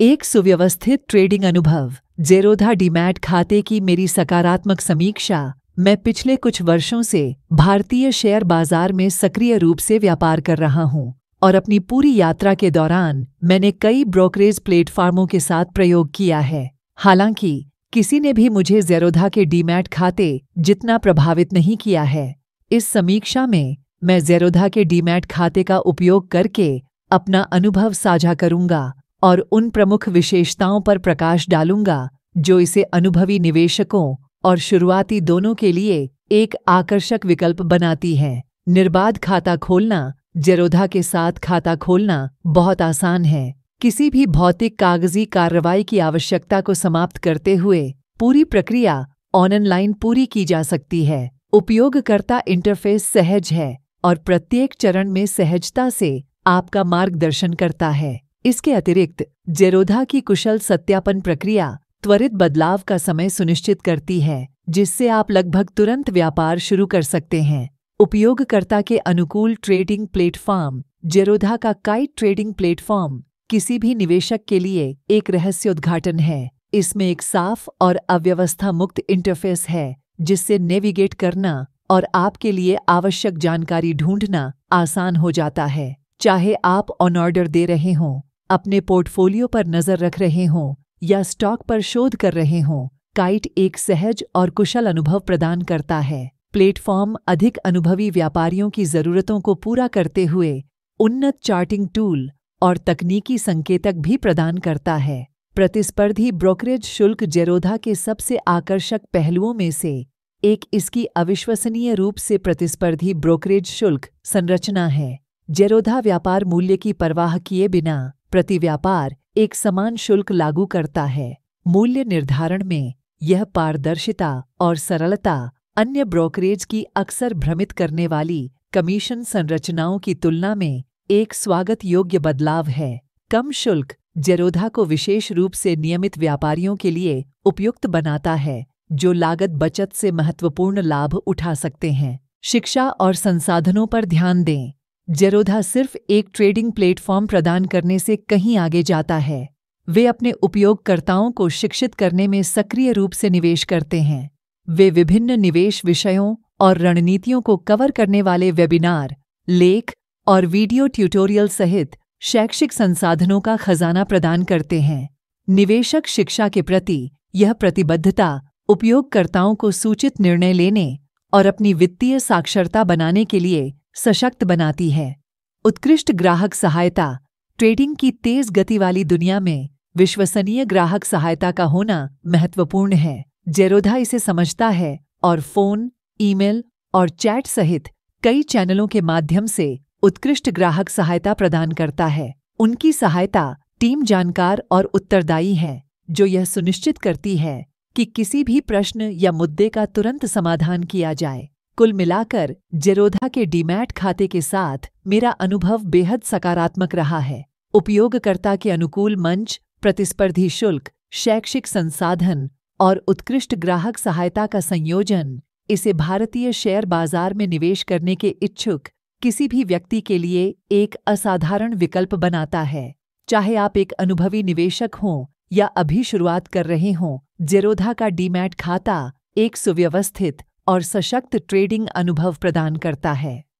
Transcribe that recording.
एक सुव्यवस्थित ट्रेडिंग अनुभव जेरोधा डीमैट खाते की मेरी सकारात्मक समीक्षा मैं पिछले कुछ वर्षों से भारतीय शेयर बाजार में सक्रिय रूप से व्यापार कर रहा हूं और अपनी पूरी यात्रा के दौरान मैंने कई ब्रोकरेज प्लेटफार्मों के साथ प्रयोग किया है हालांकि किसी ने भी मुझे जेरोधा के डीमैट खाते जितना प्रभावित नहीं किया है इस समीक्षा में मैं जेरोधा के डीमैट खाते का उपयोग करके अपना अनुभव साझा करूंगा और उन प्रमुख विशेषताओं पर प्रकाश डालूंगा जो इसे अनुभवी निवेशकों और शुरुआती दोनों के लिए एक आकर्षक विकल्प बनाती है निर्बाध खाता खोलना जरोधा के साथ खाता खोलना बहुत आसान है किसी भी भौतिक कागजी कार्रवाई की आवश्यकता को समाप्त करते हुए पूरी प्रक्रिया ऑनलाइन पूरी की जा सकती है उपयोगकर्ता इंटरफेस सहज है और प्रत्येक चरण में सहजता से आपका मार्गदर्शन करता है इसके अतिरिक्त जेरोधा की कुशल सत्यापन प्रक्रिया त्वरित बदलाव का समय सुनिश्चित करती है जिससे आप लगभग तुरंत व्यापार शुरू कर सकते हैं उपयोगकर्ता के अनुकूल ट्रेडिंग प्लेटफॉर्म जेरोधा का काइट ट्रेडिंग प्लेटफॉर्म किसी भी निवेशक के लिए एक रहस्य उद्घाटन है इसमें एक साफ और अव्यवस्था मुक्त इंटरफेस है जिससे नेविगेट करना और आपके लिए आवश्यक जानकारी ढूंढना आसान हो जाता है चाहे आप ऑन ऑर्डर दे रहे हों अपने पोर्टफोलियो पर नजर रख रहे हों या स्टॉक पर शोध कर रहे हों काइट एक सहज और कुशल अनुभव प्रदान करता है प्लेटफॉर्म अधिक अनुभवी व्यापारियों की जरूरतों को पूरा करते हुए उन्नत चार्टिंग टूल और तकनीकी संकेतक भी प्रदान करता है प्रतिस्पर्धी ब्रोकरेज शुल्क जेरोधा के सबसे आकर्षक पहलुओं में से एक इसकी अविश्वसनीय रूप से प्रतिस्पर्धी ब्रोकरेज शुल्क संरचना है जेरोधा व्यापार मूल्य की परवाह किए बिना प्रति व्यापार एक समान शुल्क लागू करता है मूल्य निर्धारण में यह पारदर्शिता और सरलता अन्य ब्रोकरेज की अक्सर भ्रमित करने वाली कमीशन संरचनाओं की तुलना में एक स्वागत योग्य बदलाव है कम शुल्क जरोधा को विशेष रूप से नियमित व्यापारियों के लिए उपयुक्त बनाता है जो लागत बचत से महत्वपूर्ण लाभ उठा सकते हैं शिक्षा और संसाधनों पर ध्यान दें जेरोधा सिर्फ एक ट्रेडिंग प्लेटफॉर्म प्रदान करने से कहीं आगे जाता है वे अपने उपयोगकर्ताओं को शिक्षित करने में सक्रिय रूप से निवेश करते हैं वे विभिन्न निवेश विषयों और रणनीतियों को कवर करने वाले वेबिनार लेख और वीडियो ट्यूटोरियल सहित शैक्षिक संसाधनों का खजाना प्रदान करते हैं निवेशक शिक्षा के प्रति यह प्रतिबद्धता उपयोगकर्ताओं को सूचित निर्णय लेने और अपनी वित्तीय साक्षरता बनाने के लिए सशक्त बनाती है उत्कृष्ट ग्राहक सहायता ट्रेडिंग की तेज गति वाली दुनिया में विश्वसनीय ग्राहक सहायता का होना महत्वपूर्ण है जेरोधा इसे समझता है और फोन ईमेल और चैट सहित कई चैनलों के माध्यम से उत्कृष्ट ग्राहक सहायता प्रदान करता है उनकी सहायता टीम जानकार और उत्तरदायी है जो यह सुनिश्चित करती है कि किसी भी प्रश्न या मुद्दे का तुरंत समाधान किया जाए कुल मिलाकर जेरोधा के डीमैट खाते के साथ मेरा अनुभव बेहद सकारात्मक रहा है उपयोगकर्ता के अनुकूल मंच प्रतिस्पर्धी शुल्क शैक्षिक संसाधन और उत्कृष्ट ग्राहक सहायता का संयोजन इसे भारतीय शेयर बाजार में निवेश करने के इच्छुक किसी भी व्यक्ति के लिए एक असाधारण विकल्प बनाता है चाहे आप एक अनुभवी निवेशक हों या अभी शुरुआत कर रहे हों जेरोधा का डीमैट खाता एक सुव्यवस्थित और सशक्त ट्रेडिंग अनुभव प्रदान करता है